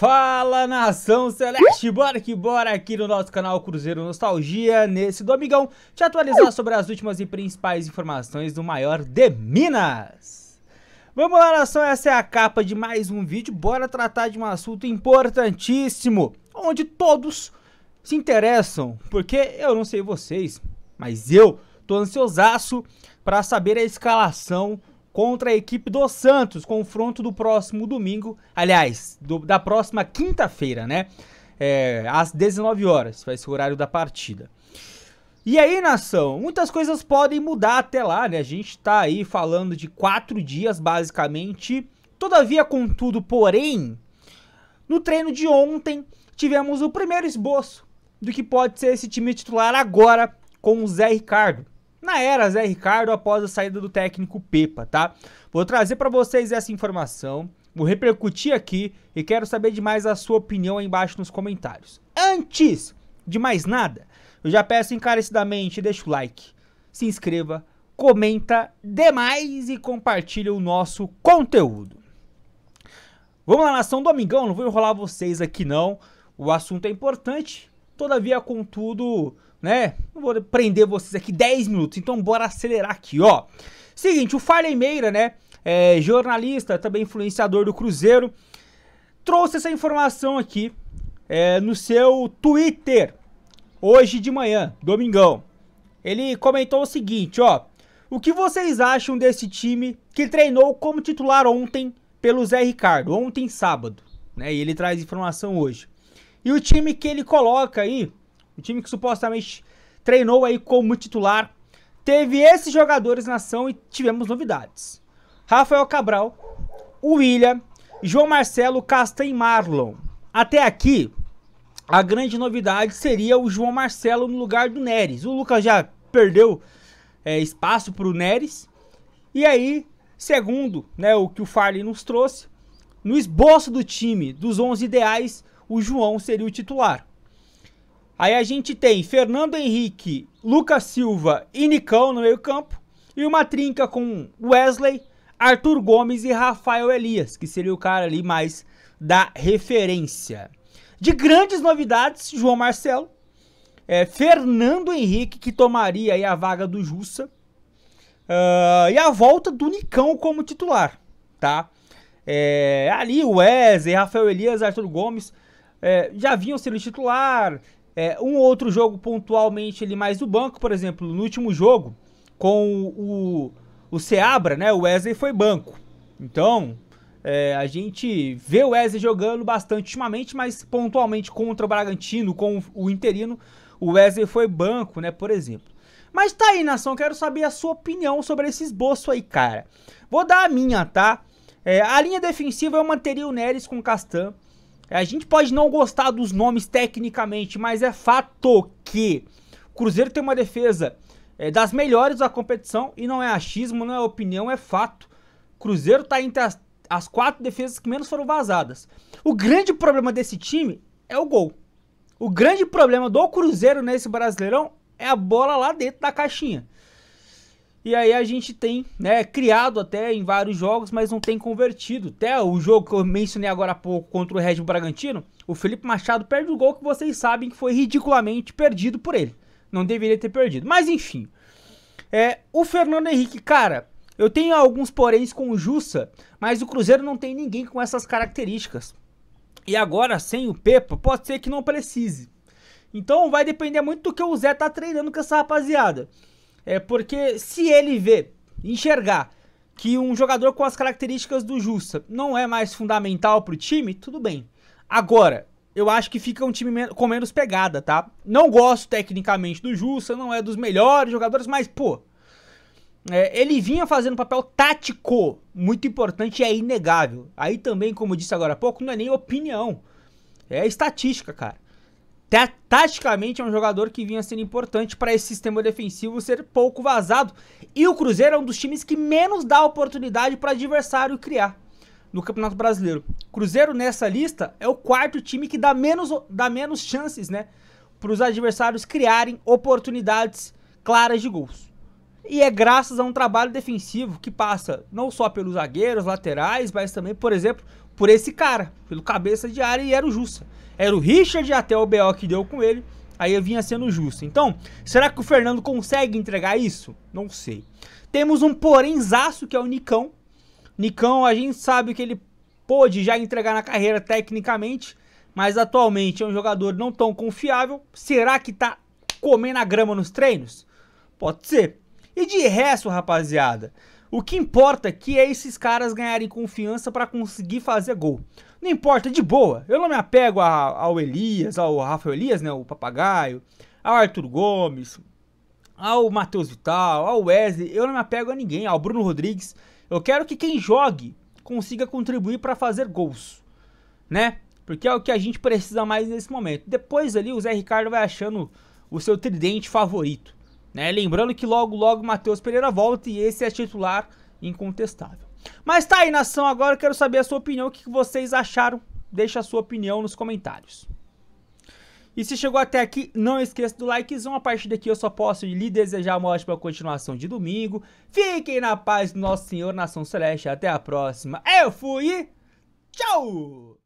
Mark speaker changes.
Speaker 1: Fala nação Celeste, bora que bora aqui no nosso canal Cruzeiro Nostalgia, nesse domingão, te atualizar uhum. sobre as últimas e principais informações do maior de Minas. Vamos lá nação, essa é a capa de mais um vídeo, bora tratar de um assunto importantíssimo, onde todos se interessam, porque eu não sei vocês, mas eu tô ansiosaço para saber a escalação contra a equipe do Santos. Confronto do próximo domingo, aliás, do, da próxima quinta-feira, né? É, às 19 horas, vai ser o horário da partida. E aí, nação, muitas coisas podem mudar até lá, né? A gente tá aí falando de quatro dias, basicamente. Todavia, contudo, porém, no treino de ontem, tivemos o primeiro esboço do que pode ser esse time titular agora com o Zé Ricardo na era Zé Ricardo após a saída do técnico Pepa, tá? Vou trazer para vocês essa informação, vou repercutir aqui e quero saber demais a sua opinião aí embaixo nos comentários. Antes de mais nada, eu já peço encarecidamente, deixa o like, se inscreva, comenta demais e compartilha o nosso conteúdo. Vamos lá, nação Domingão, não vou enrolar vocês aqui não. O assunto é importante, todavia, contudo, né? Não vou prender vocês aqui 10 minutos, então bora acelerar aqui, ó. Seguinte, o Farley Meira, né? É, jornalista, também influenciador do Cruzeiro, trouxe essa informação aqui é, no seu Twitter, hoje de manhã, domingão. Ele comentou o seguinte, ó. O que vocês acham desse time que treinou como titular ontem pelo Zé Ricardo, ontem sábado, né? E ele traz informação hoje. E o time que ele coloca aí o time que supostamente treinou aí como titular, teve esses jogadores na ação e tivemos novidades. Rafael Cabral, William, João Marcelo, Castan Marlon. Até aqui, a grande novidade seria o João Marcelo no lugar do Neres. O Lucas já perdeu é, espaço para o Neres. E aí, segundo né, o que o Farley nos trouxe, no esboço do time dos 11 ideais, o João seria o titular. Aí a gente tem Fernando Henrique, Lucas Silva e Nicão no meio-campo. E uma trinca com Wesley, Arthur Gomes e Rafael Elias, que seria o cara ali mais da referência. De grandes novidades, João Marcelo, é, Fernando Henrique, que tomaria aí a vaga do Jussa, uh, e a volta do Nicão como titular, tá? É, ali o Wesley, Rafael Elias, Arthur Gomes é, já vinham sendo titular, é, um outro jogo pontualmente ele mais do banco, por exemplo, no último jogo com o, o Seabra, né? O Wesley foi banco. Então, é, a gente vê o Wesley jogando bastante ultimamente, mas pontualmente contra o Bragantino, com o Interino, o Wesley foi banco, né? Por exemplo. Mas tá aí, nação, quero saber a sua opinião sobre esse esboço aí, cara. Vou dar a minha, tá? É, a linha defensiva eu manteria o Neres com o Castan. É, a gente pode não gostar dos nomes tecnicamente, mas é fato que o Cruzeiro tem uma defesa é, das melhores da competição e não é achismo, não é opinião, é fato. Cruzeiro está entre as, as quatro defesas que menos foram vazadas. O grande problema desse time é o gol. O grande problema do Cruzeiro nesse Brasileirão é a bola lá dentro da caixinha. E aí a gente tem, né, criado até em vários jogos, mas não tem convertido. Até o jogo que eu mencionei agora há pouco contra o Red Bull Bragantino, o Felipe Machado perde o gol que vocês sabem que foi ridiculamente perdido por ele. Não deveria ter perdido. Mas enfim. É, o Fernando Henrique, cara, eu tenho alguns poréns com o Jussa, mas o Cruzeiro não tem ninguém com essas características. E agora, sem o Pepa, pode ser que não precise. Então vai depender muito do que o Zé tá treinando com essa rapaziada. É porque se ele vê, enxergar que um jogador com as características do Justa não é mais fundamental pro time, tudo bem. Agora, eu acho que fica um time com menos pegada, tá? Não gosto tecnicamente do Justa, não é dos melhores jogadores, mas, pô. É, ele vinha fazendo um papel tático muito importante e é inegável. Aí também, como eu disse agora há pouco, não é nem opinião, é estatística, cara taticamente é um jogador que vinha sendo importante para esse sistema defensivo ser pouco vazado. E o Cruzeiro é um dos times que menos dá oportunidade para adversário criar no Campeonato Brasileiro. Cruzeiro nessa lista é o quarto time que dá menos, dá menos chances, né, para os adversários criarem oportunidades claras de gols. E é graças a um trabalho defensivo que passa não só pelos zagueiros, laterais, mas também, por exemplo, por esse cara, pelo cabeça de área, e era o Justa. Era o Richard até o BO que deu com ele, aí vinha sendo justo. Então, será que o Fernando consegue entregar isso? Não sei. Temos um porémzaço que é o Nicão. Nicão, a gente sabe que ele pôde já entregar na carreira tecnicamente, mas atualmente é um jogador não tão confiável. Será que tá comendo a grama nos treinos? Pode ser. E de resto, rapaziada, o que importa aqui é esses caras ganharem confiança para conseguir fazer gol. Não importa, de boa. Eu não me apego a, ao Elias, ao Rafael Elias, né, o papagaio, ao Arthur Gomes, ao Matheus Vital, ao Wesley. Eu não me apego a ninguém, ao Bruno Rodrigues. Eu quero que quem jogue consiga contribuir para fazer gols, né? Porque é o que a gente precisa mais nesse momento. Depois ali o Zé Ricardo vai achando o seu tridente favorito. Né? Lembrando que logo, logo Matheus Pereira volta e esse é titular incontestável. Mas tá aí, nação, agora eu quero saber a sua opinião, o que vocês acharam. Deixa a sua opinião nos comentários. E se chegou até aqui, não esqueça do likezão. A partir daqui eu só posso lhe desejar uma ótima continuação de domingo. Fiquem na paz do nosso Senhor, nação celeste. Até a próxima. Eu fui tchau!